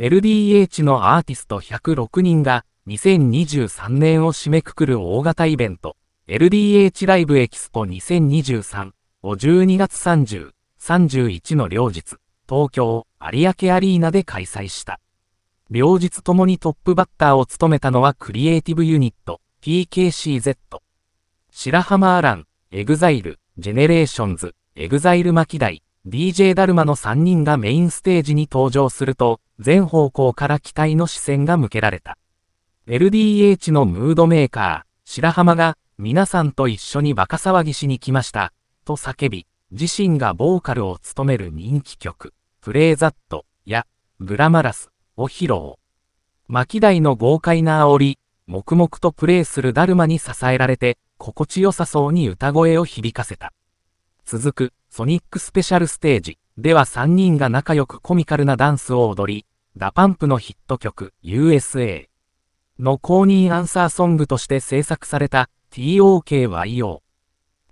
LDH のアーティスト106人が2023年を締めくくる大型イベント LDH ライブエキスポ2023を12月30、31の両日、東京、有明アリーナで開催した。両日ともにトップバッターを務めたのはクリエイティブユニット、t k c z 白浜アラン、エグザイル、ジェネレーションズ、エグザイル巻き台、DJ ダルマの3人がメインステージに登場すると、全方向から期待の視線が向けられた。LDH のムードメーカー、白浜が、皆さんと一緒にバカ騒ぎしに来ました、と叫び、自身がボーカルを務める人気曲、プレイザットや、グラマラスを披露。巻台の豪快な煽り、黙々とプレイするダルマに支えられて、心地よさそうに歌声を響かせた。続く、ソニックスペシャルステージでは3人が仲良くコミカルなダンスを踊り、ダパンプのヒット曲 USA の公認アンサーソングとして制作された TOKYO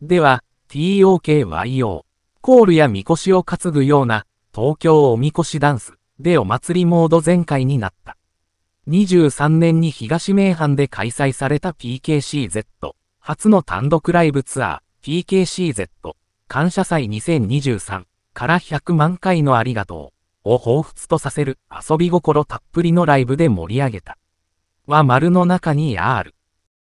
では TOKYO コールやみこしを担ぐような東京おみこしダンスでお祭りモード全開になった。23年に東名阪で開催された PKCZ 初の単独ライブツアー PKCZ 感謝祭2023から100万回のありがとう。を彷彿とさせる遊び心たっぷりのライブで盛り上げた。は丸の中に R。